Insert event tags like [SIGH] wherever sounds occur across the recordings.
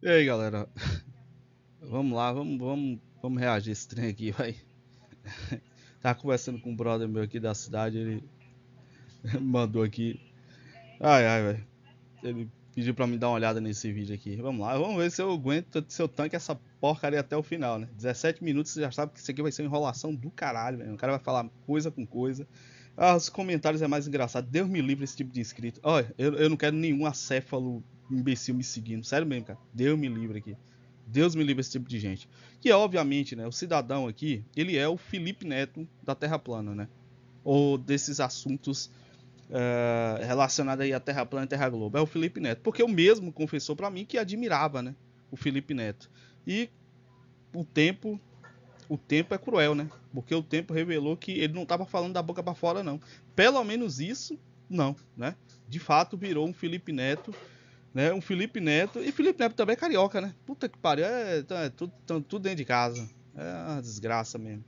E aí, galera? Vamos lá, vamos, vamos, vamos reagir esse trem aqui, vai. [LAUGHS] Tá conversando com um brother meu aqui da cidade, ele [LAUGHS] mandou aqui. Ai, ai, velho. Ele pediu pra me dar uma olhada nesse vídeo aqui. Vamos lá, vamos ver se eu aguento, se eu tanque essa porcaria até o final, né? 17 minutos, você já sabe que isso aqui vai ser uma enrolação do caralho, velho. O cara vai falar coisa com coisa. Ah, os comentários é mais engraçado. Deus me livre esse tipo de inscrito. Olha, eu, eu não quero nenhum acéfalo imbecil me seguindo. Sério mesmo, cara. Deus me livre aqui. Deus me livre esse tipo de gente. Que é, obviamente, né? O cidadão aqui, ele é o Felipe Neto da Terra Plana, né? Ou desses assuntos uh, relacionados aí à Terra Plana e Terra Globo. É o Felipe Neto. Porque eu mesmo confessou para mim que admirava, né? O Felipe Neto. E o tempo. O tempo é cruel, né? Porque o tempo revelou que ele não tava falando da boca para fora, não. Pelo menos isso, não, né? De fato, virou um Felipe Neto né? Um Felipe Neto. E Felipe Neto também é carioca, né? Puta que pariu, é, tá, é, tudo, tão, tá tudo dentro de casa. É uma desgraça mesmo.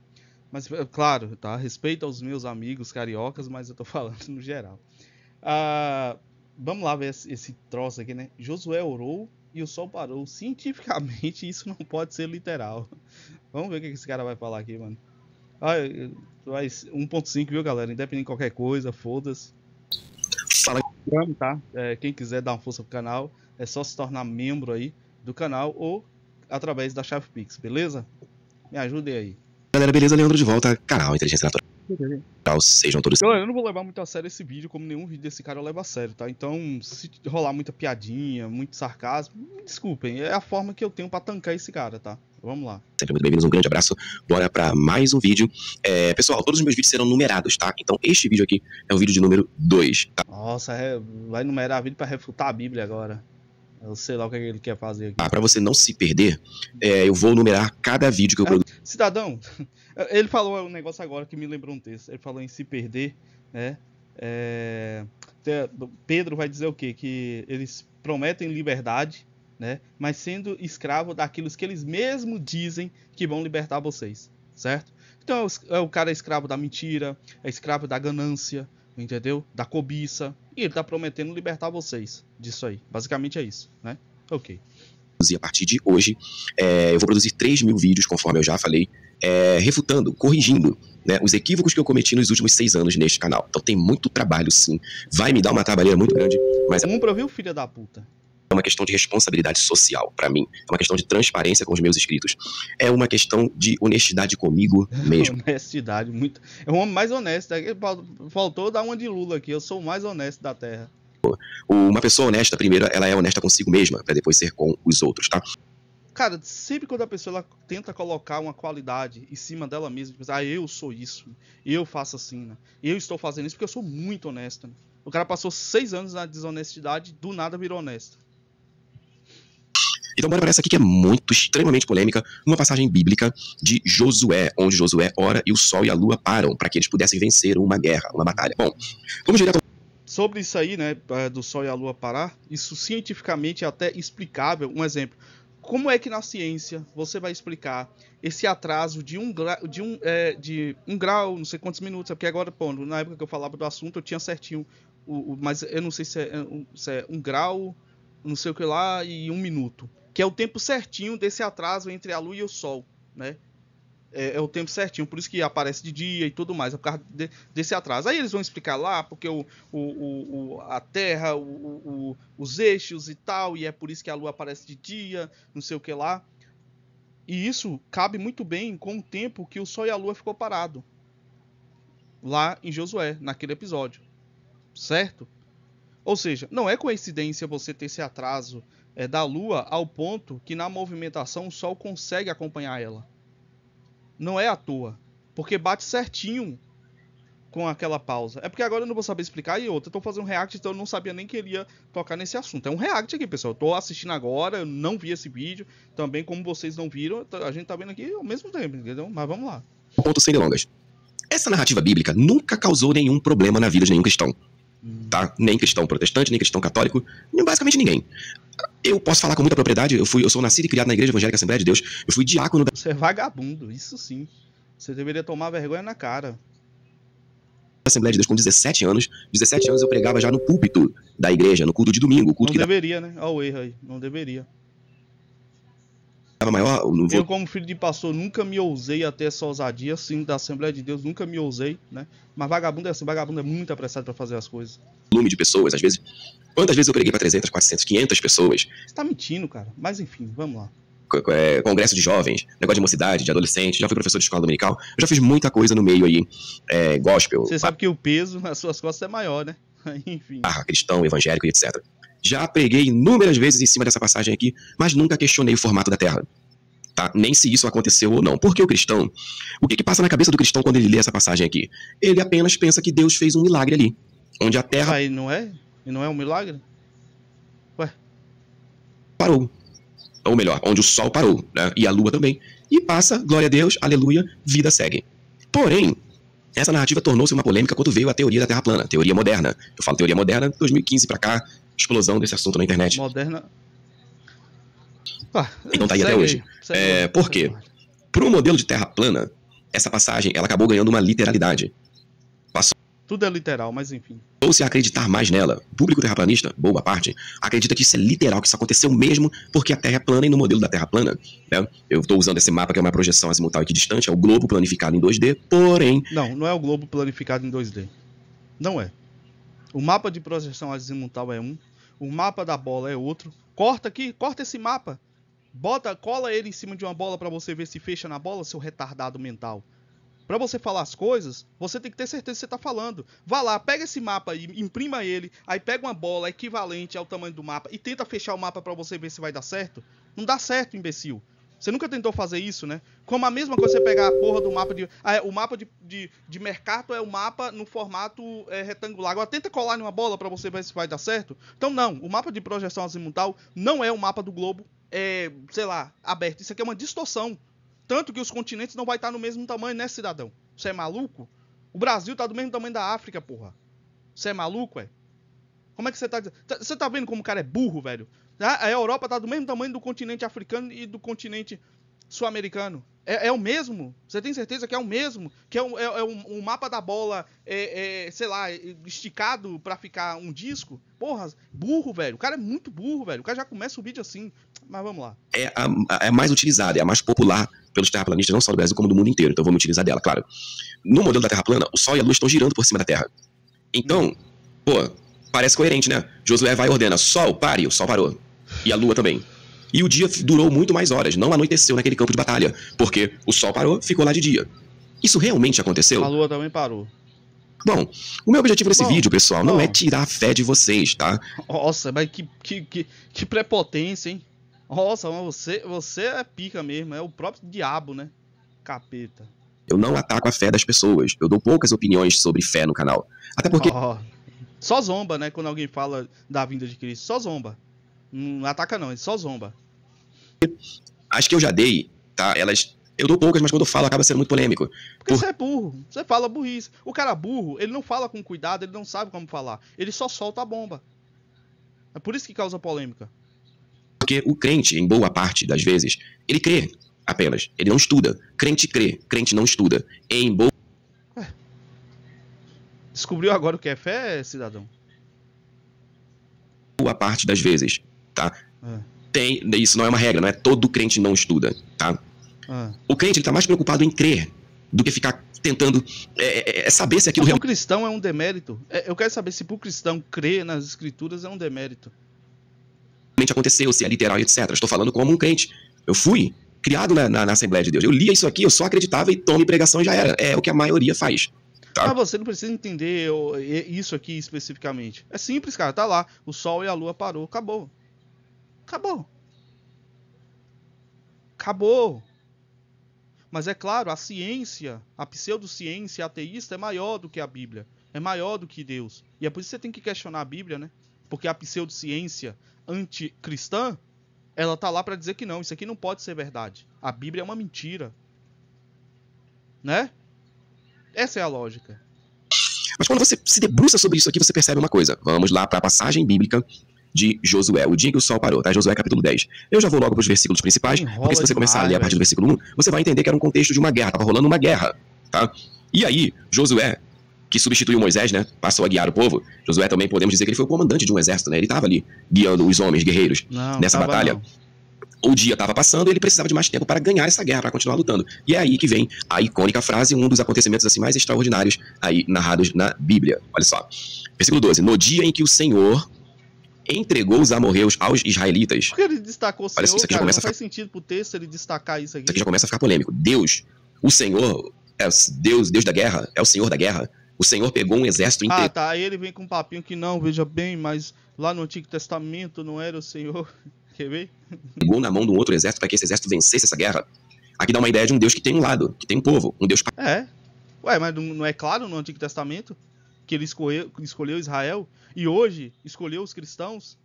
Mas, é, claro, tá? Respeito aos meus amigos cariocas, mas eu tô [LAUGHS] falando no geral. Ah, vamos lá ver esse, esse troço aqui, né? Josué orou e o sol parou. Cientificamente, isso não pode ser literal. Vamos ver o que esse cara vai falar aqui, mano. Ah, 1.5, viu, galera? Independente de qualquer coisa, foda-se. Telegram, tá? É, quem quiser dar uma força pro canal, é só se tornar membro aí do canal ou através da chave Pix, beleza? Me ajudem aí. Galera, beleza? Leandro de volta, canal Inteligência Natural sejam todos. Galera, eu não vou levar muito a sério esse vídeo, como nenhum vídeo desse cara leva a sério, tá? Então, se rolar muita piadinha, muito sarcasmo, me desculpem, é a forma que eu tenho para tancar esse cara, tá? Vamos lá. Sempre muito bem-vindos, um grande abraço. Bora para mais um vídeo. É, pessoal, todos os meus vídeos serão numerados, tá? Então, este vídeo aqui é o vídeo de número 2, tá? Nossa, é... vai numerar vídeo para refutar a Bíblia agora. Eu sei lá o é que, ele quer fazer aqui. Ah, pra você não se perder, é, eu vou numerar cada vídeo que eu produzo cidadão, [LAUGHS] ele falou um negócio agora que me lembrou um texto. Ele falou em se perder, né? É, Pedro vai dizer o quê? Que eles prometem liberdade, né? Mas sendo escravo daquilo que eles mesmo dizem que vão libertar vocês, certo? Então é o é cara é escravo da mentira, é escravo da ganância, entendeu? Da cobiça. E ele tá prometendo libertar vocês disso aí. Basicamente é isso, né? Ok e a partir de hoje é, eu vou produzir 3 mil vídeos, conforme eu já falei, é, refutando, corrigindo né, os equívocos que eu cometi nos últimos seis anos neste canal. Então tem muito trabalho, sim. Vai me dar uma trabalheira muito grande, mas... É ver o filho da puta? É uma questão de responsabilidade social para mim. É uma questão de transparência com os meus inscritos. É uma questão de honestidade comigo [LAUGHS] mesmo. honestidade, muito. É o homem mais honesto. Faltou dar uma de Lula aqui. Eu sou o mais honesto da Terra uma pessoa honesta, primeiro, ela é honesta consigo mesma, para depois ser com os outros, tá? Cara, sempre quando a pessoa tenta colocar uma qualidade em cima dela mesma, tipo, assim, ah, eu sou isso, eu faço assim, né? Eu estou fazendo isso porque eu sou muito honesta. Né? O cara passou seis anos na desonestidade, do nada virou honesto. Então, bora para essa aqui que é muito, extremamente polêmica, uma passagem bíblica de Josué, onde Josué ora e o sol e a lua param para que eles pudessem vencer uma guerra, uma batalha. Bom, vamos direto Sobre isso aí, né, é, do Sol e a Lua parar, isso cientificamente é até explicável. Um exemplo, como é que na ciência você vai explicar esse atraso de um, gra, de um, é, de um grau, não sei quantos minutos, é porque agora, pô, na época que eu falava do assunto, eu tinha certinho, o, o mas eu não sei se é, é um, se é, um, grau, não sei o que lá, e um minuto, que é o tempo certinho desse atraso entre a Lua e o Sol, né? é, é, o tempo certinho, por isso que aparece de dia e tudo mais, é por causa de, desse atraso. Aí eles vão explicar lá, porque o, o, o a Terra, o, os eixos e tal, e é por isso que a Lua aparece de dia, não sei o que lá. E isso cabe muito bem com o tempo que o Sol e a Lua ficou parado. Lá em Josué, naquele episódio. Certo? Ou seja, não é coincidência você ter esse atraso é, da Lua ao ponto que na movimentação o Sol consegue acompanhar ela não é à toa. Porque bate certinho com aquela pausa. É porque agora eu não vou saber explicar e outra, eu tô fazendo um react, então eu não sabia nem que tocar nesse assunto. É um react aqui, pessoal. Eu tô assistindo agora, eu não vi esse vídeo. Também, como vocês não viram, a gente tá vendo aqui ao mesmo tempo, entendeu? Mas vamos lá. Ponto sem delongas. Essa narrativa bíblica nunca causou nenhum problema na vida de nenhum cristão tá? Nem cristão protestante, nem cristão católico, basicamente ninguém. Eu posso falar com muita propriedade, eu fui, eu sou nascido e criado na Igreja Evangélica Assembleia de Deus, eu fui diácono da... Você é vagabundo, isso sim. Você deveria tomar vergonha na cara. Assembleia de Deus com 17 anos. 17 anos eu pregava já no púlpito da igreja, no culto de domingo. Culto não deveria, né? Olha o erro aí. Não deveria maior? Não vou... Eu, como filho de pastor, nunca me ousei até essa ousadia, assim, da Assembleia de Deus, nunca me ousei, né? Mas vagabundo é assim, vagabundo é muito apressado para fazer as coisas. Lume de pessoas, às vezes. Quantas vezes eu preguei para 300, 400, 500 pessoas? Você tá mentindo, cara. Mas enfim, vamos lá é, congresso de jovens, negócio de mocidade, de adolescente, já fui professor de escola dominical, eu já fiz muita coisa no meio aí, é, gospel. Você sabe que o peso nas suas costas é maior, né? [LAUGHS] Enfim. Ah, cristão, evangélico e etc. Já preguei inúmeras vezes em cima dessa passagem aqui, mas nunca questionei o formato da Terra. Tá? Nem se isso aconteceu ou não. Porque o cristão, o que, que passa na cabeça do cristão quando ele lê essa passagem aqui? Ele apenas pensa que Deus fez um milagre ali, onde a Terra. Aí não é? E não é um milagre? Ué? Parou. Ou melhor, onde o Sol parou, né? E a Lua também. E passa, glória a Deus, aleluia, vida segue. Porém, essa narrativa tornou-se uma polêmica quando veio a teoria da Terra plana, teoria moderna. Eu falo teoria moderna, 2015 para cá, explosão desse assunto na internet. Moderna. Ah, então tá aí até aí, hoje. É, por quê? Pro modelo de terra plana, essa passagem ela acabou ganhando uma literalidade. Passou... Tudo é literal, mas enfim. Ou se acreditar mais nela, o público terraplanista, boa parte, acredita que isso é literal, que isso aconteceu mesmo porque a Terra é plana e no modelo da Terra plana, né? Eu estou usando esse mapa que é uma projeção azimutal equidistante, é o globo planificado em 2D, porém... Não, não é o globo planificado em 2D. Não é. O mapa de projeção azimutal é um, o mapa da bola é outro. Corta aqui, corta esse mapa. Bota, cola ele em cima de uma bola para você ver se fecha na bola, seu retardado mental. Para você falar as coisas, você tem que ter certeza que você está falando. Vá lá, pega esse mapa e imprima ele, aí pega uma bola equivalente ao tamanho do mapa e tenta fechar o mapa para você ver se vai dar certo. Não dá certo, imbecil. Você nunca tentou fazer isso, né? Como a mesma coisa você pegar a porra do mapa de. Ah, é, o mapa de, de, de mercado é o mapa no formato é, retangular. Agora tenta colar em uma bola para você ver se vai dar certo. Então, não. O mapa de projeção azimutal não é o mapa do globo, é, sei lá, aberto. Isso aqui é uma distorção. Tanto que os continentes não vai estar no mesmo tamanho, né, cidadão? Você é maluco? O Brasil tá do mesmo tamanho da África, porra. Você é maluco, é? Como é que você tá, tá. Você tá vendo como o cara é burro, velho? A Europa tá do mesmo tamanho do continente africano e do continente sul-americano. É, é, o mesmo? Você tem certeza que é o mesmo? Que é, um, é, é um, um mapa da bola, é, é sei lá, é, esticado para ficar um disco? Porra, burro, velho. O cara é muito burro, velho. O cara já começa o vídeo assim. Mas vamos lá. É a, a é mais utilizada, é a mais popular pelos terraplanistas, não só do Brasil, como do mundo inteiro. Então vamos utilizar dela, claro. No modelo da Terra plana, o Sol e a Lua estão girando por cima da Terra. Então, hum. pô, Parece coerente, né? Josué vai e ordena: Sol, pare. O sol parou. E a lua também. E o dia durou muito mais horas, não anoiteceu naquele campo de batalha, porque o sol parou, ficou lá de dia. Isso realmente aconteceu? A lua também parou. Bom, o meu objetivo nesse bom, vídeo, pessoal, bom. não é tirar a fé de vocês, tá? Nossa, mas que, que, que, que prepotência, hein? Nossa, mas você, você é pica mesmo, é o próprio diabo, né? Capeta. Eu não ataco a fé das pessoas. Eu dou poucas opiniões sobre fé no canal. Até porque. Oh. Só zomba, né? Quando alguém fala da vinda de Cristo, só zomba. Não ataca, não, ele só zomba. Acho que eu já dei, tá? Elas. Eu dou poucas, mas quando eu falo acaba sendo muito polêmico. Porque Por... você é burro, você fala burrice. O cara burro, ele não fala com cuidado, ele não sabe como falar. Ele só solta a bomba. É por isso que causa polêmica. Porque o crente, em boa parte das vezes, ele crê apenas. Ele não estuda. Crente crê, crente não estuda. Em boa Descobriu agora o que é fé, cidadão? A parte das vezes, tá? É. Tem, isso não é uma regra, não é todo crente não estuda, tá? É. O crente está mais preocupado em crer do que ficar tentando é, é, é, é saber se aquilo realmente. o cristão é um demérito. É, eu quero saber se pro o cristão crer nas escrituras é um demérito. Realmente aconteceu, se é literal e etc. Estou falando como um crente. Eu fui criado na, na, na, Assembleia de Deus. Eu lia isso aqui, eu só acreditava e tome pregação e já era. É o que a maioria faz. Tá. Ah, você não precisa entender isso aqui especificamente. É simples, cara, tá lá. O sol e a lua parou, acabou. Acabou. Acabou. Mas é claro, a ciência, a pseudociência ateísta é maior do que a Bíblia, é maior do que Deus. E é por isso que você tem que questionar a Bíblia, né? Porque a pseudociência anticristã, ela tá lá para dizer que não, isso aqui não pode ser verdade. A Bíblia é uma mentira. Né? Essa é a lógica. Mas quando você se debruça sobre isso aqui, você percebe uma coisa. Vamos lá para a passagem bíblica de Josué, o dia em que o sol parou, tá? Josué capítulo 10. Eu já vou logo para os versículos principais, Enrola porque se você começar a ler a partir do versículo 1, você vai entender que era um contexto de uma guerra, tava rolando uma guerra, tá? E aí, Josué, que substituiu Moisés, né? Passou a guiar o povo. Josué também podemos dizer que ele foi o comandante de um exército, né? Ele estava ali guiando os homens guerreiros não, nessa batalha. Não o dia estava passando e ele precisava de mais tempo para ganhar essa guerra, para continuar lutando. E é aí que vem a icônica frase, um dos acontecimentos assim mais extraordinários aí narrados na Bíblia. Olha só. Versículo 12. No dia em que o Senhor entregou os amorreus aos israelitas. Por que ele destacou o Senhor, isso aqui já cara, começa não a faz sentido pro texto ele destacar isso aqui. Isso aqui já começa a ficar polêmico. Deus, o Senhor, é Deus, Deus da guerra, é o Senhor da guerra. O Senhor pegou um exército ah, inteiro. Ah, tá. Aí ele vem com um papinho que não, veja bem, mas lá no Antigo Testamento não era o Senhor. Quer ver? Pegou na mão de um outro exército para que esse exército vencesse essa guerra. Aqui dá uma ideia de um Deus que tem um lado, que tem um povo, um Deus. É. Ué, mas não é claro no Antigo Testamento que ele escolheu, escolheu Israel e hoje escolheu os cristãos?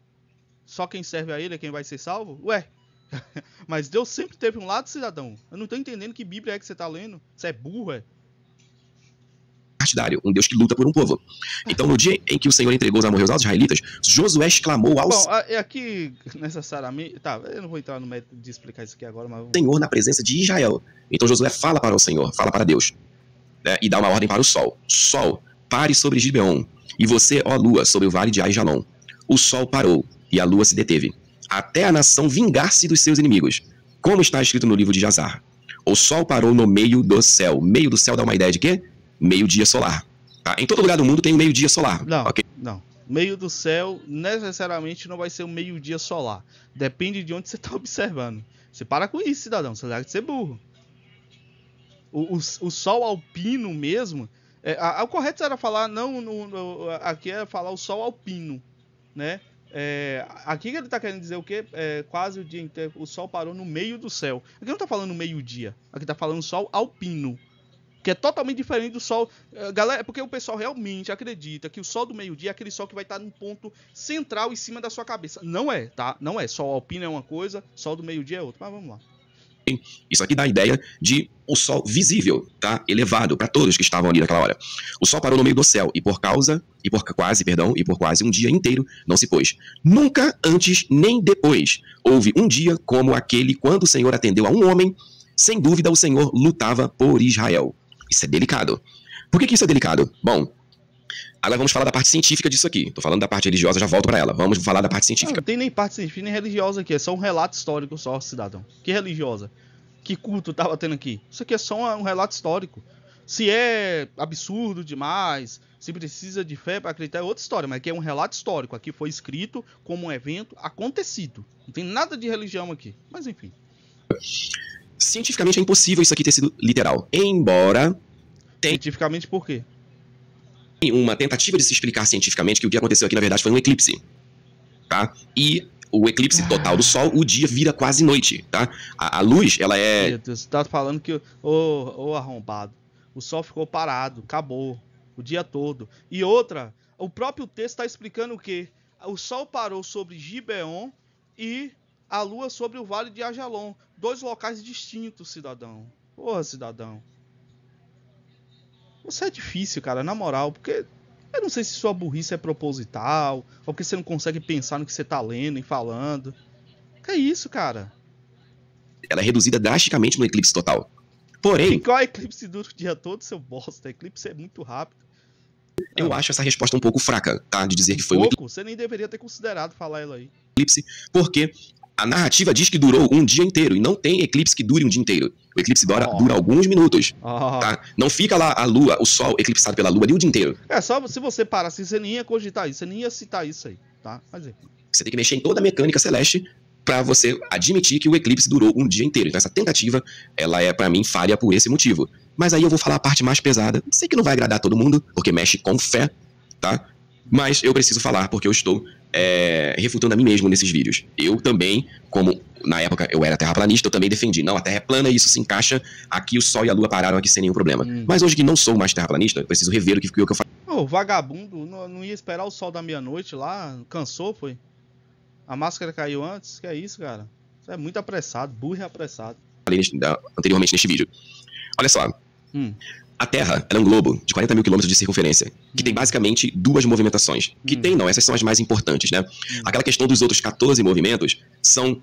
Só quem serve a ele é quem vai ser salvo? Ué, [LAUGHS] mas Deus sempre teve um lado, cidadão. Eu não tô entendendo que Bíblia é que você tá lendo. Você é burro, é? partidário, um Deus que luta por um povo. Então, no dia em que o Senhor entregou os amorreus aos israelitas, Josué exclamou aos. Bom, é aqui, necessariamente. Tá, eu não vou entrar no método de explicar isso aqui agora, mas. Senhor na presença de Israel. Então, Josué fala para o Senhor, fala para Deus. Né, e dá uma ordem para o sol: Sol, pare sobre Gibeon. E você, ó lua, sobre o vale de Aijalon. O sol parou e a lua se deteve, até a nação vingar-se dos seus inimigos, como está escrito no livro de Jazar. O sol parou no meio do céu. Meio do céu dá uma ideia de quê? meio-dia solar. Tá? Em todo lugar do mundo tem o um meio-dia solar. Não, okay? não. Meio do céu necessariamente não vai ser o um meio-dia solar. Depende de onde você está [LAUGHS] observando. Você para com isso, cidadão. Você deve ser burro. O, o, o sol alpino mesmo. É, a, a, o correto era falar, não, no, no, aqui era é falar o sol alpino, né? É, aqui ele está querendo dizer o quê? É, quase o dia inteiro, o sol parou no meio do céu. Aqui não está falando meio-dia, aqui está falando sol alpino que é totalmente diferente do sol. É, galera, é porque o pessoal realmente acredita que o sol do meio-dia é aquele sol que vai estar num ponto central em cima da sua cabeça. Não é, tá? Não é. Sol alpino é uma coisa, sol do meio-dia é outra. Mas vamos lá. Isso aqui dá a ideia de o sol visível, tá? Elevado para todos que estavam ali naquela hora. O sol parou no meio do céu e por causa, e por quase, perdão, e por quase um dia inteiro não se pôs. Nunca antes nem depois houve um dia como aquele quando o Senhor atendeu a um homem. Sem dúvida, o Senhor lutava por Israel. Isso é delicado. Por que, que isso é delicado? Bom, Agora vamos falar da parte científica disso aqui. Tô falando da parte religiosa, já volto para ela. Vamos falar da parte científica. Não, não, tem nem parte científica nem religiosa aqui, é só um relato histórico só, cidadão. Que religiosa? Que culto tava tendo aqui? Isso aqui é só um relato histórico. Se é absurdo demais, se precisa de fé para acreditar, é outra história, mas aqui é um relato histórico. Aqui foi escrito como um evento acontecido. Não tem nada de religião aqui. Mas enfim cientificamente é impossível isso aqui ter sido literal. Embora. Tem... Cientificamente por quê? Uma tentativa de se explicar cientificamente que o que aconteceu aqui, na verdade, foi um eclipse. Tá? E o eclipse ah. total do Sol, o dia vira quase noite, tá? A, a luz, ela é. Meu Deus, você tá falando que. Ô, oh, oh, arrombado. O Sol ficou parado, acabou. O dia todo. E outra, o próprio texto está explicando o quê? O Sol parou sobre Gibeon e a lua sobre o vale de Ajalon. Dois locais distintos, cidadão. Porra, cidadão. Você é difícil, cara, na moral, porque eu não sei se sua burrice é proposital, ou porque você não consegue pensar no que você tá lendo e falando. Que é isso, cara? Ela é reduzida drasticamente no eclipse total. Porém. Igual eclipse dura o dia todo, seu bosta. Eclipse é muito rápido. Eu ah. acho essa resposta um pouco fraca, tá? De dizer que foi pouco? um. Eclipse. Você nem deveria ter considerado falar ela aí. Eclipse, porque a narrativa diz que durou um dia inteiro, e não tem eclipse que dure um dia inteiro. O eclipse dura, oh. dura alguns minutos, oh. tá? Não fica lá a lua, o sol eclipsado pela lua ali o dia inteiro. É, só se você parar assim, você nem ia cogitar isso, você nem ia citar isso aí, tá? Mas é. Você tem que mexer em toda a mecânica celeste para você admitir que o eclipse durou um dia inteiro. Então essa tentativa, ela é para mim falha por esse motivo. Mas aí eu vou falar a parte mais pesada. Sei que não vai agradar todo mundo, porque mexe com fé, tá? Mas eu preciso falar porque eu estou é, refutando a mim mesmo nesses vídeos. Eu também, como na época eu era terraplanista, eu também defendi. Não, a Terra é plana e isso se encaixa. Aqui o Sol e a Lua pararam aqui sem nenhum problema. Hum. Mas hoje que não sou mais terraplanista, eu preciso rever o que, o que eu falei. Ô, vagabundo, não, não ia esperar o sol da meia-noite lá? Cansou, foi? A máscara caiu antes? Que é isso, cara? Você é muito apressado, burro e apressado. Falei anteriormente neste vídeo. Olha só. Hum. A Terra é um globo de 40 mil quilômetros de circunferência, que tem hum. basicamente duas movimentações. Que hum. tem, não, essas são as mais importantes, né? Hum. Aquela questão dos outros 14 movimentos são.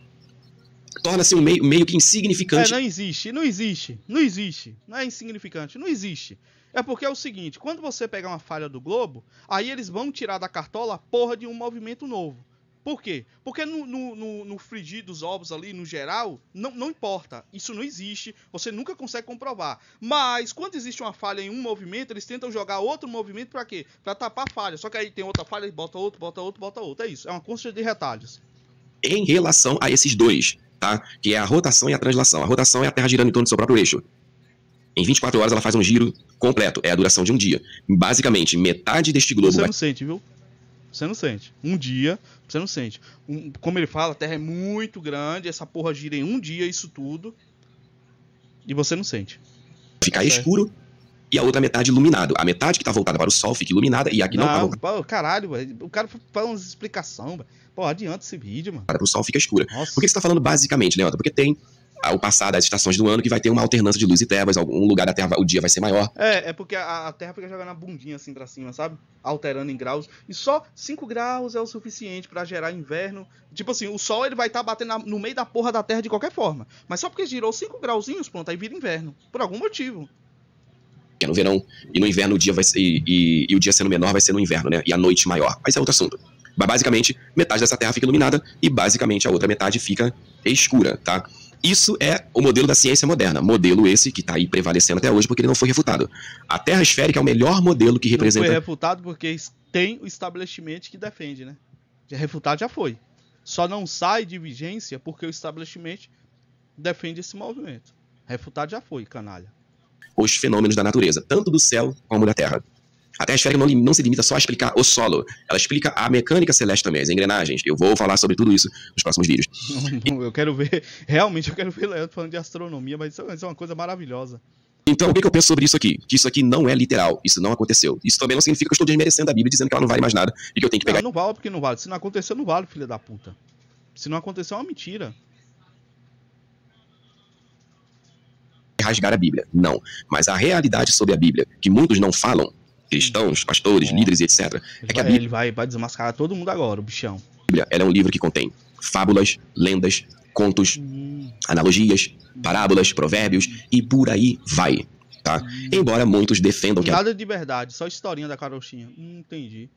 torna-se um meio, meio que insignificante. É, não existe, não existe, não existe. Não é insignificante, não existe. É porque é o seguinte: quando você pegar uma falha do globo, aí eles vão tirar da cartola a porra de um movimento novo. Por quê? Porque no, no, no, no frigir dos ovos ali, no geral, não, não importa. Isso não existe, você nunca consegue comprovar. Mas quando existe uma falha em um movimento, eles tentam jogar outro movimento para quê? Para tapar a falha. Só que aí tem outra falha, bota outro, bota outro, bota outro. É isso, é uma constante de retalhos. Em relação a esses dois, tá? Que é a rotação e a translação. A rotação é a Terra girando em torno do seu próprio eixo. Em 24 horas ela faz um giro completo, é a duração de um dia. Basicamente, metade deste globo. Você não sente, viu? você não sente. Um dia, você não sente. Um, como ele fala, a Terra é muito grande, essa porra gira em um dia, isso tudo. E você não sente. Ficar tá escuro e a outra metade iluminado. A metade que tá voltada para o sol fica iluminada e a que não, tá não tá Caralho, o cara faz umas explicação, Pô, adianta esse vídeo, mano. Para o sol fica escura. Nossa. Por que você tá falando basicamente, Leandro? Né, Porque tem ao passar das estações do ano que vai ter uma alternância de luz e trevas, algum lugar da Terra o dia vai ser maior. É, é porque a, a Terra fica jogando a bundinha assim pra cima, sabe? Alterando em graus. E só 5 graus é o suficiente para gerar inverno. Tipo assim, o Sol ele vai estar tá batendo na, no meio da porra da Terra de qualquer forma. Mas só porque girou 5 grauzinhos, pronto, aí vira inverno. Por algum motivo que é no verão, e no inverno o dia vai ser, e, e, e, o dia sendo menor vai ser no inverno, né? E a noite maior. Mas é outro assunto. Mas basicamente, metade dessa terra fica iluminada e basicamente a outra metade fica escura, tá? Isso é o modelo da ciência moderna, modelo esse que está aí prevalecendo até hoje porque ele não foi refutado. A Terra esférica é o melhor modelo que representa. Não foi refutado porque tem o estabelecimento que defende, né? Já refutado já foi. Só não sai de vigência porque o estabelecimento defende esse movimento. Refutado já foi, canalha. Os fenômenos da natureza, tanto do céu como da terra. A Terra não, não, se limita só a explicar o solo, ela explica a mecânica celeste também, as engrenagens. Eu vou falar sobre tudo isso nos próximos vídeos. [LAUGHS] eu quero ver, realmente eu quero ver Leandro falando de astronomia, mas isso, é, isso é uma coisa maravilhosa. Então, o que, eu penso sobre isso aqui? Que isso aqui não é literal, isso não aconteceu. Isso também não significa que eu estou desmerecendo a Bíblia dizendo que ela não vale mais nada e que eu tenho que pegar. Não, não vale porque não vale. Se não aconteceu, não vale, filha da puta. Se não aconteceu, é uma mentira. Rasgar a Bíblia, não. Mas a realidade sobre a Bíblia, que muitos não falam, cristãos, pastores, Bom, líderes e etc. É que a Bíblia, ele vai, vai desmascarar todo mundo agora, o bichão. Bíblia, ela é um livro que contém fábulas, lendas, contos, hum. analogias, parábolas, provérbios e por aí vai, tá? Hum. Embora muitos defendam que nada a... de verdade, só historinha da carochinha. Hum, entendi.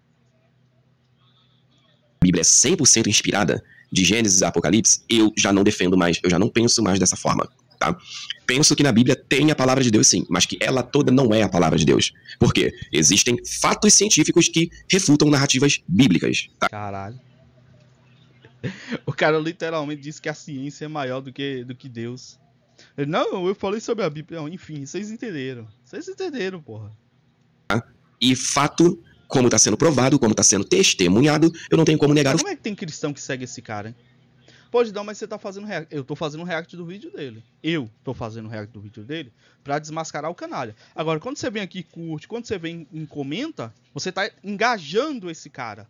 A Bíblia é 100% inspirada de Gênesis a Apocalipse, eu já não defendo mais, eu já não penso mais dessa forma. Tá? Penso que na Bíblia tem a palavra de Deus sim, mas que ela toda não é a palavra de Deus. Por quê? Existem fatos científicos que refutam narrativas bíblicas. Tá? Caralho. [LAUGHS] O cara literalmente disse que a ciência é maior do que, do que Deus. não, eu falei sobre a Bíblia. Não, enfim, vocês entenderam. Vocês entenderam, porra. Tá? E fato, como está sendo provado, como está sendo testemunhado, eu não tenho como negar. Como é que tem cristão que segue esse cara, hein? Pode dar, mas você tá fazendo react. Eu tô fazendo react do vídeo dele. Eu tô fazendo react do vídeo dele para desmascarar o canalha. Agora, quando você vem aqui curte, quando você vem e comenta, você tá engajando esse cara.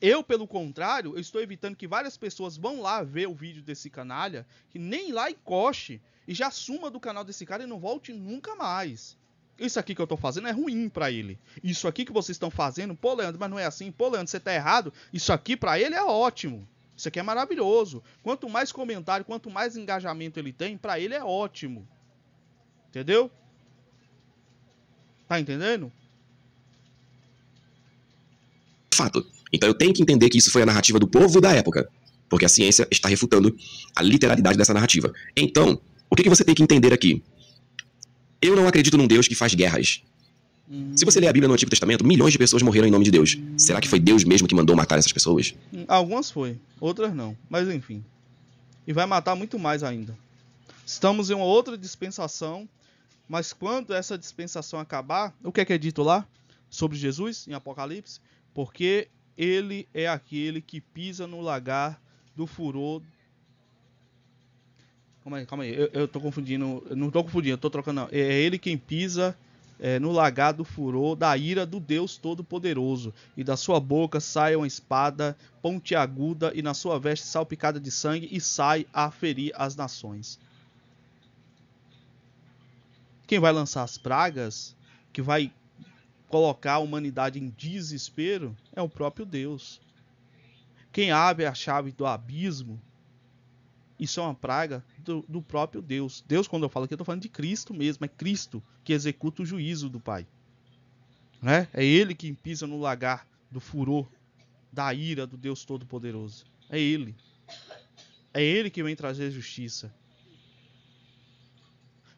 Eu, pelo contrário, eu estou evitando que várias pessoas vão lá ver o vídeo desse canalha, que nem lá encoste e já suma do canal desse cara e não volte nunca mais. Isso aqui que eu tô fazendo é ruim para ele. Isso aqui que vocês estão fazendo, pô, Leandro, mas não é assim, pô, Leandro, você tá errado. Isso aqui para ele é ótimo. Isso aqui é maravilhoso. Quanto mais comentário, quanto mais engajamento ele tem, para ele é ótimo. Entendeu? Tá entendendo? Fato. Então eu tenho que entender que isso foi a narrativa do povo da época, porque a ciência está refutando a literalidade dessa narrativa. Então, o que, que você tem que entender aqui? Eu não acredito num Deus que faz guerras. Se você ler a Bíblia no Antigo Testamento, milhões de pessoas morreram em nome de Deus. Será que foi Deus mesmo que mandou matar essas pessoas? Hum, algumas foi, outras não. Mas enfim. E vai matar muito mais ainda. Estamos em uma outra dispensação, mas quando essa dispensação acabar, o que é, que é dito lá sobre Jesus em Apocalipse? Porque ele é aquele que pisa no lagar do furor. Calma aí, calma aí. Eu, eu tô confundindo. não tô confundindo, eu tô trocando. Não. É, é ele quem pisa é, no lagar do furor da ira do Deus Todo-Poderoso, e da sua boca sai uma espada pontiaguda, e na sua veste salpicada de sangue, e sai a ferir as nações. Quem vai lançar as pragas, que vai colocar a humanidade em desespero, é o próprio Deus. Quem abre a chave do abismo isso é uma praga do, do próprio Deus. Deus, quando eu falo aqui, eu estou falando de Cristo mesmo. É Cristo que executa o juízo do Pai. Né? É Ele que pisa no lagar do furor, da ira do Deus Todo-Poderoso. É Ele. É Ele que vem trazer justiça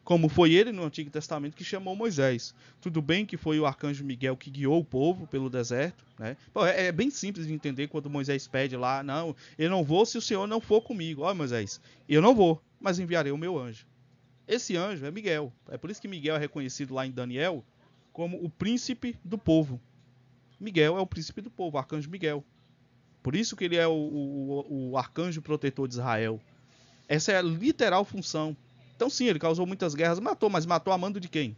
como foi ele no Antigo Testamento que chamou Moisés. Tudo bem que foi o arcanjo Miguel que guiou o povo pelo deserto, né? Pô, é, é, bem simples de entender quando Moisés pede lá, não, eu não vou se o Senhor não for comigo. Olha, Moisés, eu não vou, mas enviarei o meu anjo. Esse anjo é Miguel. É por isso que Miguel é reconhecido lá em Daniel como o príncipe do povo. Miguel é o príncipe do povo, o arcanjo Miguel. Por isso que ele é o, o, o arcanjo protetor de Israel. Essa é a literal função então, sim, ele causou muitas guerras, matou, mas matou a mando de quem?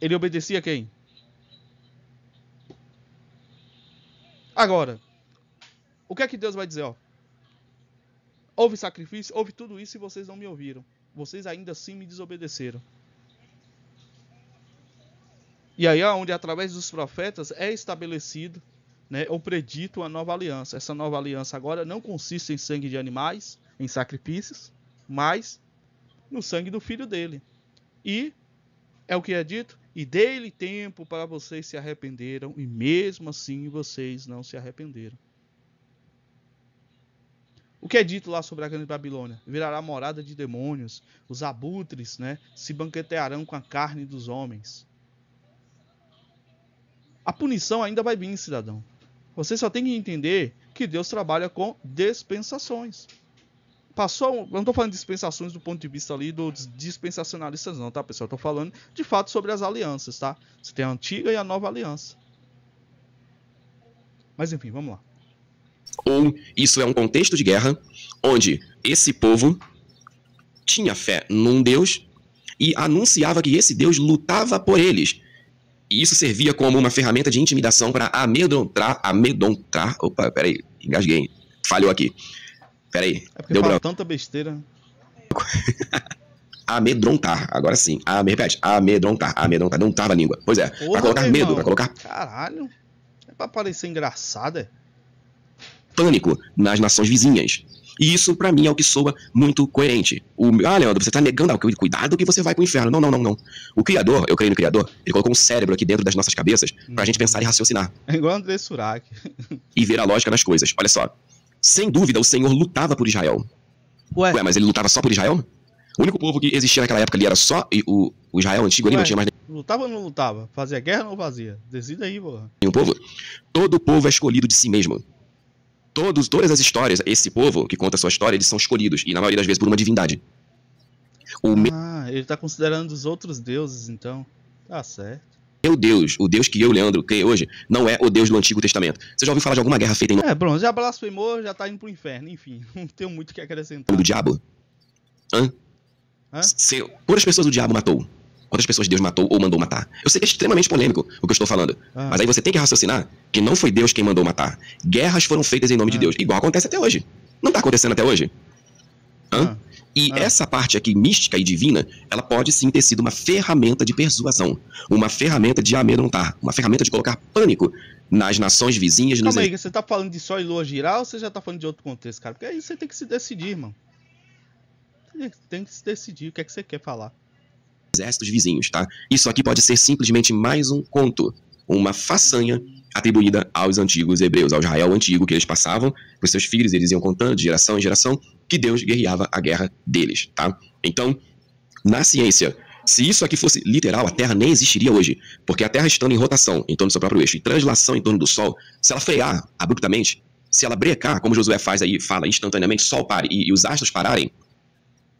Ele obedecia a quem? Agora, o que é que Deus vai dizer? Ó? Houve sacrifício, houve tudo isso e vocês não me ouviram. Vocês ainda assim me desobedeceram. E aí é onde, através dos profetas, é estabelecido né, ou predito a nova aliança. Essa nova aliança agora não consiste em sangue de animais, em sacrifícios, mas no sangue do filho dele. E é o que é dito: e dei-lhe tempo para vocês se arrependeram, e mesmo assim vocês não se arrependeram. O que é dito lá sobre a grande Babilônia? Virará morada de demônios, os abutres, né, se banquetearão com a carne dos homens. A punição ainda vai vir, cidadão. Você só tem que entender que Deus trabalha com dispensações passou. Não estou falando de dispensações do ponto de vista ali dos dispensacionalistas, não, tá, pessoal? Estou falando de fato sobre as alianças, tá? Você tem a antiga e a nova aliança. Mas enfim, vamos lá. Ou isso é um contexto de guerra onde esse povo tinha fé num Deus e anunciava que esse Deus lutava por eles. E isso servia como uma ferramenta de intimidação para amedrontar, amedrontar, opa, peraí, engasguei, falhou aqui aí. É porque deu branco. tanta besteira. [LAUGHS] amedrontar. Agora sim. Ame, ah, repete. Amedrontar. Amedrontar. Não tava a língua. Pois é. Porra, pra colocar medo, pra colocar. Caralho. É pra parecer engraçado, é? Pânico nas nações vizinhas. E isso, para mim, é o que soa muito coerente. O, ah, Leandro, você tá negando algo. Cuidado que você vai pro inferno. Não, não, não, não. O Criador, eu creio no Criador, ele colocou um cérebro aqui dentro das nossas cabeças hum. pra gente uhum. pensar e raciocinar. É igual André Surak. e ver a lógica das coisas. Olha só. Sem dúvida, o Senhor lutava por Israel. Ué, Ué mas ele lutava só por Israel? O único povo que existia naquela época ali era só o, o Israel antigo, ali não tinha mais Lutava ou não lutava? Fazia guerra ou não fazia? Decida aí, porra. Um povo? Todo povo é escolhido de si mesmo. Todos, todas as histórias, esse povo que conta a sua história, eles são escolhidos, e na maioria das vezes por uma divindade. O ah, me... ele tá considerando os outros deuses, então. Tá certo teu Deus, o Deus que eu, Leandro, creio hoje, não é o Deus do Antigo Testamento. Você já ouviu falar de alguma guerra feita em. É, pronto, já blasfemou, já tá indo pro inferno, enfim. [LAUGHS] Não tenho muito o que acrescentar. Do diabo? Hã? Hã? Se, quantas pessoas o diabo matou? Quantas pessoas Deus matou ou mandou matar? Eu sei que é extremamente polêmico o que eu estou falando. Ah. Mas aí você tem que raciocinar que não foi Deus quem mandou matar. Guerras foram feitas em nome ah. de Deus, igual acontece até hoje. Não tá acontecendo até hoje. Hã? Ah. E ah. essa parte aqui mística e divina, ela pode sim ter sido uma ferramenta de persuasão, uma ferramenta de amedrontar, uma ferramenta de colocar pânico nas nações vizinhas. Calma aí, você tá falando de só e lua girar ou você já tá falando de outro contexto, cara? Porque aí você tem que se decidir, mano. Tem que se decidir o que é que você quer falar. Exércitos vizinhos, tá? Isso aqui pode ser simplesmente mais um conto, uma façanha atribuída aos antigos hebreus, ao Israel antigo que eles passavam para seus filhos, eles iam contando de geração em geração que Deus guerreava a guerra deles, tá? Então, na ciência, se isso aqui fosse literal, a Terra nem existiria hoje, porque a Terra estando em rotação em torno do seu próprio eixo e translação em torno do Sol, se ela frear abruptamente, se ela brecar, como Josué faz aí, fala instantaneamente, Sol pare e, e os astros pararem,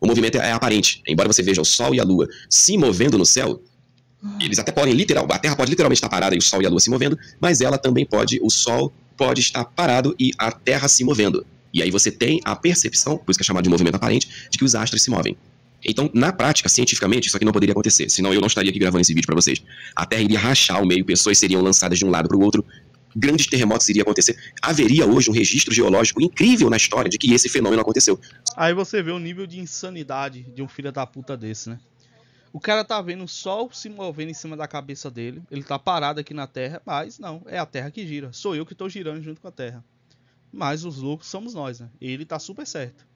o movimento é aparente. Embora você veja o Sol e a Lua se movendo no céu, eles até podem literal, a Terra pode literalmente estar parada e o Sol e a Lua se movendo, mas ela também pode, o Sol pode estar parado e a Terra se movendo. E aí você tem a percepção, por isso que é chamado de movimento aparente, de que os astros se movem. Então, na prática, cientificamente, isso aqui não poderia acontecer, senão eu não estaria aqui gravando esse vídeo para vocês. A Terra iria rachar o meio, pessoas seriam lançadas de um lado para o outro, grandes terremotos iriam acontecer. Haveria hoje um registro geológico incrível na história de que esse fenômeno aconteceu. Aí você vê o nível de insanidade de um filho da puta desse, né? O cara tá vendo o sol se movendo em cima da cabeça dele. Ele tá parado aqui na Terra, mas não, é a Terra que gira. Sou eu que tô girando junto com a Terra. Mas os loucos somos nós, né? Ele tá super certo.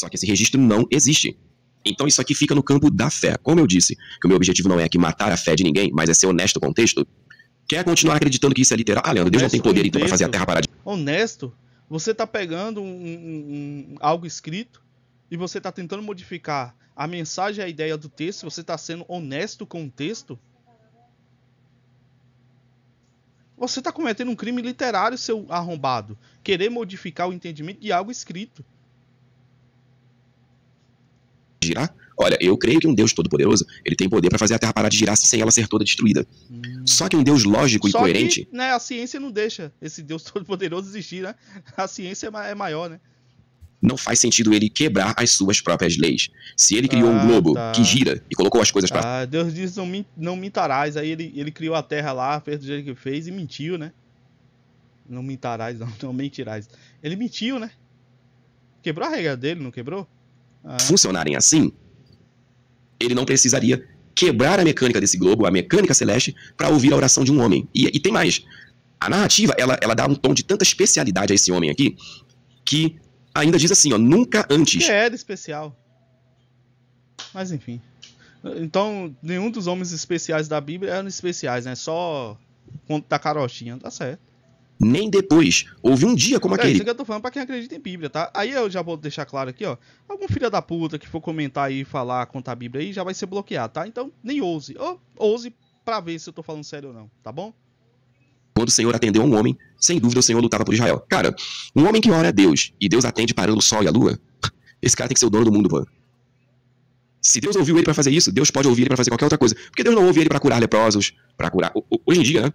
Só que esse registro não existe. Então isso aqui fica no campo da fé. Como eu disse, que o meu objetivo não é aqui matar a fé de ninguém, mas é ser honesto com o texto. Quer continuar acreditando que isso é literal? Ah, Leandro, Deus honesto não tem poder então para fazer a terra parar de... Honesto? Você tá pegando um, um, um, algo escrito e você está tentando modificar a mensagem e a ideia do texto, você está sendo honesto com o texto, você está cometendo um crime literário, seu arrombado. Querer modificar o entendimento de algo escrito. Girar? Olha, eu creio que um Deus todo-poderoso, ele tem poder para fazer a Terra parar de girar sem ela ser toda destruída. Hum. Só que um Deus lógico Só e coerente... Que, né, a ciência não deixa esse Deus todo-poderoso existir, né? A ciência é, é maior, né? não faz sentido ele quebrar as suas próprias leis. Se ele criou ah, um globo tá. que gira e colocou as coisas para. Ah, Deus disse: não, não mintarás. Aí ele, ele criou a terra lá, fez do jeito que fez e mentiu, né? Não mintarás, não, não mentirás. Ele mentiu, né? Quebrou a regra dele, não quebrou? Ah. Funcionarem assim, ele não precisaria quebrar a mecânica desse globo, a mecânica celeste, para ouvir a oração de um homem. E, e tem mais. A narrativa, ela, ela dá um tom de tanta especialidade a esse homem aqui, que ainda diz assim, ó, nunca antes. Que era especial. Mas enfim. Então, nenhum dos homens especiais da Bíblia eram especiais, né? Só da carochinha, tá certo. Nem depois. Houve um dia como é, aquele. É isso que eu tô falando pra quem acredita em Bíblia, tá? Aí eu já vou deixar claro aqui, ó. Algum filho da puta que for comentar aí, falar, contar a Bíblia aí, já vai ser bloqueado, tá? Então, nem ouse. Ou ouse pra ver se eu tô falando sério ou não, tá bom? Quando o Senhor atendeu um homem sem dúvida o Senhor lutava por Israel. Cara, um homem que ora a Deus e Deus atende parando o sol e a lua, esse cara tem que ser o dono do mundo, mano. Se Deus ouviu ele para fazer isso, Deus pode ouvir ele para fazer qualquer outra coisa. Porque Deus não ouve ele para curar leprosos, para curar. Hoje em dia, né?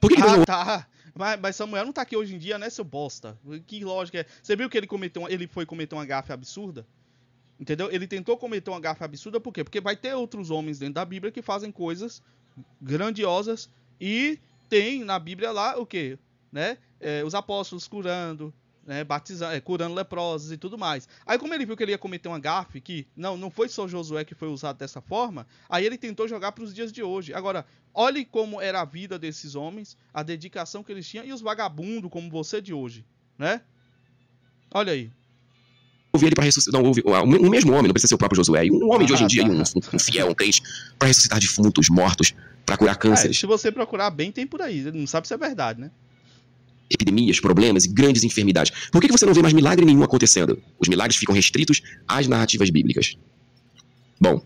Por que, que Deus ah, não... tá. Mas, mas, Samuel não tá aqui hoje em dia, né, seu bosta? Que lógica é? Você viu que ele cometeu, ele foi cometer uma gafe absurda? Entendeu? Ele tentou cometer uma gafe absurda por quê? Porque vai ter outros homens dentro da Bíblia que fazem coisas grandiosas e tem na Bíblia lá o quê? né? É, os apóstolos curando, né, batizando, é, curando leprosos e tudo mais. Aí como ele viu que ele ia cometer uma gafe, que não, não foi só Josué que foi usado dessa forma, aí ele tentou jogar para os dias de hoje. Agora, olhe como era a vida desses homens, a dedicação que eles tinham e os vagabundos como você de hoje, né? Olha aí. Ouvir ele para ressuscitar. Não, ouvi. O mesmo homem, não precisa ser o próprio Josué. Um homem ah, de hoje em dia, tá, um, um, fiel, um crente, para ressuscitar defuntos, mortos, para curar é, cânceres. É, se você procurar bem, tem por aí. Não sabe se é verdade, né? epidemias, problemas e grandes enfermidades. Por que, você não vê mais milagre nenhum acontecendo? Os milagres ficam restritos às narrativas bíblicas. Bom,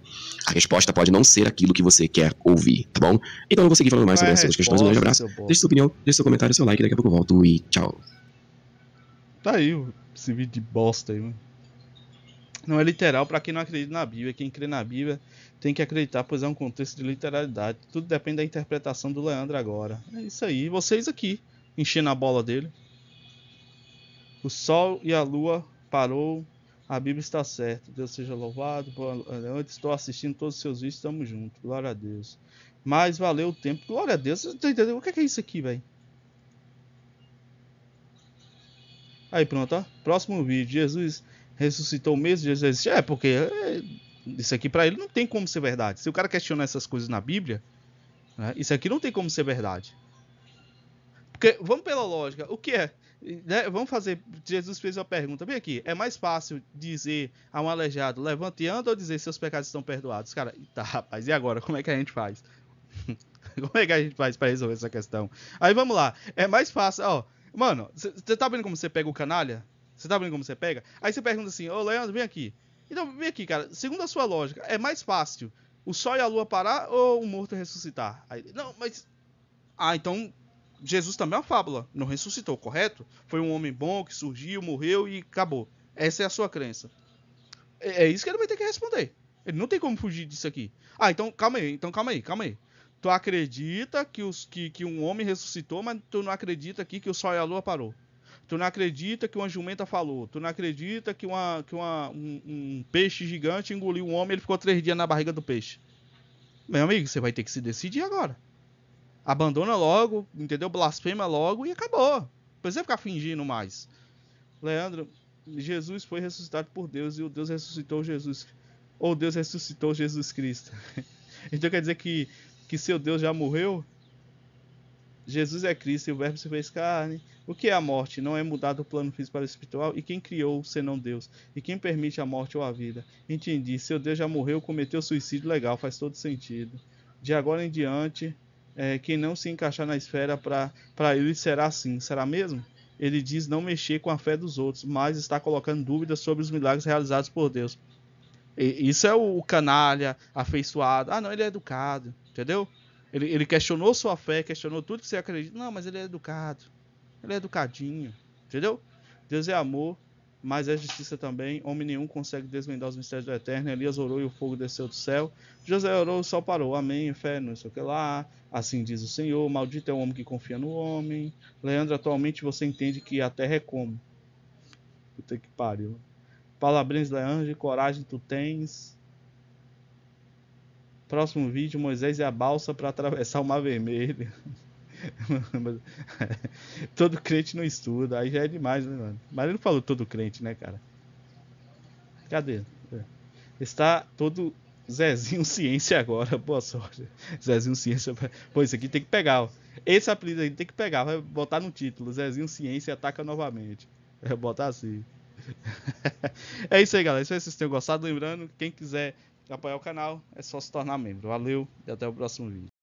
a resposta pode não ser aquilo que você quer ouvir, tá bom? Então eu vou seguir falando mais sobre essas questões. Um grande abraço. Deixe sua opinião, deixe seu comentário, seu like. Daqui a pouco eu volto e tchau. Tá aí esse vídeo de bosta aí, mano. Não é literal para quem não acredita na Bíblia. Quem crê na Bíblia tem que acreditar, pois é um contexto de literalidade. Tudo depende da interpretação do Leandro agora. É isso aí. Vocês aqui enchendo a bola dele. O sol e a lua parou. A Bíblia está certa. Deus seja louvado. Eu estou assistindo todos os seus vídeos. Estamos juntos. Glória a Deus. Mas valeu o tempo. Glória a Deus. Você tá entendeu? O é que é isso aqui, velho? Aí pronto, ó. Próximo vídeo. Jesus ressuscitou mesmo. Jesus É, porque é, isso aqui para ele não tem como ser verdade. Se o cara questiona essas coisas na Bíblia, né, isso aqui não tem como ser verdade. Porque, vamos pela lógica, o que é? Né? Vamos fazer. Jesus fez uma pergunta Vem aqui. É mais fácil dizer a um aleijado, levante e anda, ou dizer seus pecados estão perdoados? Cara, tá, rapaz, e agora? Como é que a gente faz? [LAUGHS] como é que a gente faz para resolver essa questão? Aí vamos lá. É mais fácil, ó. Mano, você tá vendo como você pega o canalha? Você tá vendo como você pega? Aí você pergunta assim, ô Leandro, vem aqui. Então, vem aqui, cara. Segundo a sua lógica, é mais fácil o sol e a lua parar ou o morto ressuscitar? Aí, não, mas. Ah, então Jesus também é uma fábula, não ressuscitou, correto? Foi um homem bom que surgiu, morreu e acabou. Essa é a sua crença. É, é isso que ele vai ter que responder. Ele não tem como fugir disso aqui. Ah, então calma aí, então calma aí, calma aí. Tu acredita que, os, que, que um homem ressuscitou, mas tu não acredita aqui que o sol e a lua parou. Tu não acredita que uma jumenta falou. Tu não acredita que, uma, que uma, um, um peixe gigante engoliu um homem e ele ficou três dias na barriga do peixe. Meu amigo, você vai ter que se decidir agora abandona logo, entendeu? Blasfema logo e acabou. precisa ficar fingindo mais. Leandro, Jesus foi ressuscitado por Deus e o Deus ressuscitou Jesus. Ou Deus ressuscitou Jesus Cristo. [LAUGHS] então quer dizer que, que seu Deus já morreu? Jesus é Cristo e o Verbo se fez carne. O que é a morte? Não é mudar do plano físico para o espiritual? E quem criou senão Deus? E quem permite a morte ou a vida? Entendi. Seu Deus já morreu, cometeu suicídio, legal, faz todo sentido. De agora em diante, é, quem não se encaixar na esfera para ele será assim. Será mesmo? Ele diz não mexer com a fé dos outros, mas está colocando dúvidas sobre os milagres realizados por Deus. E, isso é o canalha, afeiçoado. Ah, não, ele é educado, entendeu? Ele, ele questionou sua fé, questionou tudo que você acredita. Não, mas ele é educado. Ele é educadinho, entendeu? Deus é amor mas é justiça também. Homem nenhum consegue desvendar os mistérios do Eterno. Elias orou e o fogo desceu do céu. José orou e o sol parou. Amém, fé, não sei o que lá. Assim diz o Senhor. Maldito é o homem que confia no homem. Leandro, atualmente você entende que a terra é como? Puta que pariu. Parabéns, Leandro. Coragem tu tens. Próximo vídeo, Moisés e a balsa para atravessar o Mar Vermelho. [LAUGHS] [LAUGHS] [LAUGHS] todo crente não estuda, aí já é demais, né, mano? Mas ele não falou todo crente, né, cara? Cadê? É. Está todo Zezinho [LAUGHS] Ciência agora, boa sorte. Zezinho Ciência, pô, isso aqui tem que pegar, ó. Esse apelido aí tem que pegar, vai botar no título: Zezinho Ciência ataca novamente. Vai é, botar assim. é isso aí, galera. Espero é que vocês tenham gostado. Lembrando, quem quiser apoiar o canal, é só se tornar membro. Valeu e até o próximo vídeo.